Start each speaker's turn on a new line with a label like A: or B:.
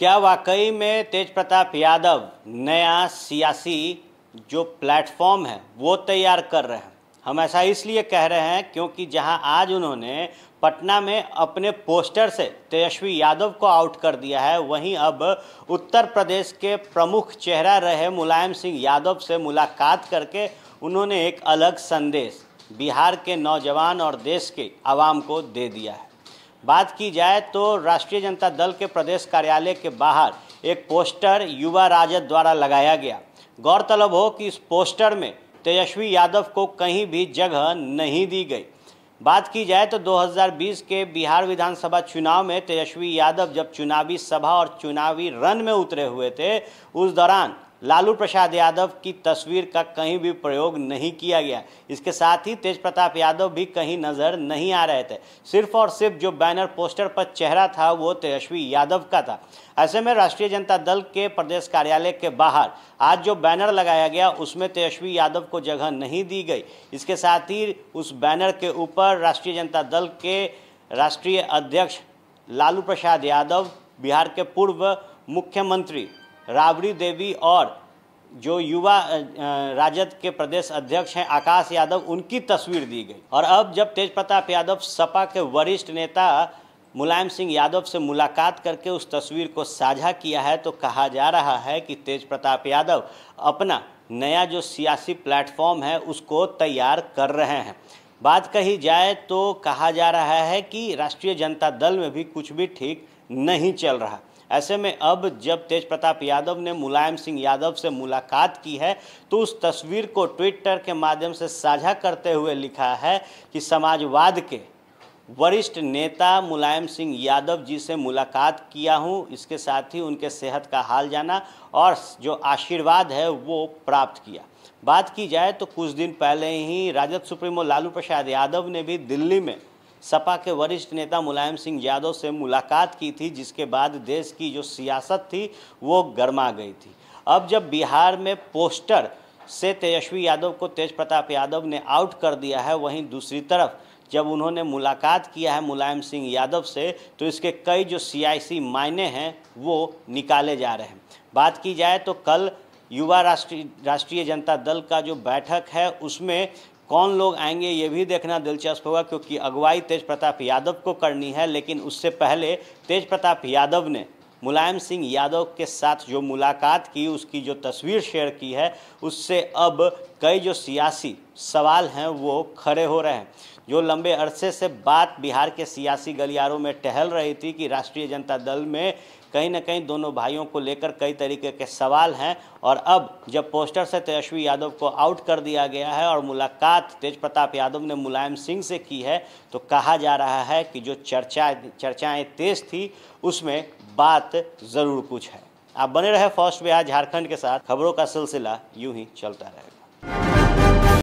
A: क्या वाकई में तेज प्रताप यादव नया सियासी जो प्लेटफॉर्म है वो तैयार कर रहे हैं हम ऐसा इसलिए कह रहे हैं क्योंकि जहां आज उन्होंने पटना में अपने पोस्टर से तेजस्वी यादव को आउट कर दिया है वहीं अब उत्तर प्रदेश के प्रमुख चेहरा रहे मुलायम सिंह यादव से मुलाकात करके उन्होंने एक अलग संदेश बिहार के नौजवान और देश के आवाम को दे दिया है बात की जाए तो राष्ट्रीय जनता दल के प्रदेश कार्यालय के बाहर एक पोस्टर युवा राजद द्वारा लगाया गया गौरतलब हो कि इस पोस्टर में तेजस्वी यादव को कहीं भी जगह नहीं दी गई बात की जाए तो 2020 के बिहार विधानसभा चुनाव में तेजस्वी यादव जब चुनावी सभा और चुनावी रन में उतरे हुए थे उस दौरान लालू प्रसाद यादव की तस्वीर का कहीं भी प्रयोग नहीं किया गया इसके साथ ही तेज प्रताप यादव भी कहीं नज़र नहीं आ रहे थे सिर्फ और सिर्फ जो बैनर पोस्टर पर चेहरा था वो तेजस्वी यादव का था ऐसे में राष्ट्रीय जनता दल के प्रदेश कार्यालय के बाहर आज जो बैनर लगाया गया उसमें तेजस्वी यादव को जगह नहीं दी गई इसके साथ ही उस बैनर के ऊपर राष्ट्रीय जनता दल के राष्ट्रीय अध्यक्ष लालू प्रसाद यादव बिहार के पूर्व मुख्यमंत्री राबड़ी देवी और जो युवा राजद के प्रदेश अध्यक्ष हैं आकाश यादव उनकी तस्वीर दी गई और अब जब तेज प्रताप यादव सपा के वरिष्ठ नेता मुलायम सिंह यादव से मुलाकात करके उस तस्वीर को साझा किया है तो कहा जा रहा है कि तेज प्रताप यादव अपना नया जो सियासी प्लेटफॉर्म है उसको तैयार कर रहे हैं बात कही जाए तो कहा जा रहा है कि राष्ट्रीय जनता दल में भी कुछ भी ठीक नहीं चल रहा ऐसे में अब जब तेज प्रताप यादव ने मुलायम सिंह यादव से मुलाकात की है तो उस तस्वीर को ट्विटर के माध्यम से साझा करते हुए लिखा है कि समाजवाद के वरिष्ठ नेता मुलायम सिंह यादव जी से मुलाकात किया हूं इसके साथ ही उनके सेहत का हाल जाना और जो आशीर्वाद है वो प्राप्त किया बात की जाए तो कुछ दिन पहले ही राजद सुप्रीमो लालू प्रसाद यादव ने भी दिल्ली में सपा के वरिष्ठ नेता मुलायम सिंह यादव से मुलाकात की थी जिसके बाद देश की जो सियासत थी वो गर्मा गई थी अब जब बिहार में पोस्टर से तेजस्वी यादव को तेज प्रताप यादव ने आउट कर दिया है वहीं दूसरी तरफ जब उन्होंने मुलाकात किया है मुलायम सिंह यादव से तो इसके कई जो सियासी मायने हैं वो निकाले जा रहे हैं बात की जाए तो कल युवा राष्ट्रीय राष्ट्रीय जनता दल का जो बैठक है उसमें कौन लोग आएंगे ये भी देखना दिलचस्प होगा क्योंकि अगुवाई तेज प्रताप यादव को करनी है लेकिन उससे पहले तेज प्रताप यादव ने मुलायम सिंह यादव के साथ जो मुलाकात की उसकी जो तस्वीर शेयर की है उससे अब कई जो सियासी सवाल हैं वो खड़े हो रहे हैं जो लंबे अरसे से बात बिहार के सियासी गलियारों में टहल रही थी कि राष्ट्रीय जनता दल में कहीं ना कहीं दोनों भाइयों को लेकर कई तरीके के सवाल हैं और अब जब पोस्टर से तेजस्वी यादव को आउट कर दिया गया है और मुलाकात तेज प्रताप यादव ने मुलायम सिंह से की है तो कहा जा रहा है कि जो चर्चा चर्चाएँ तेज थी उसमें बात ज़रूर कुछ है आप बने रहे फर्स्ट बिहार झारखंड के साथ खबरों का सिलसिला यूं ही चलता रहेगा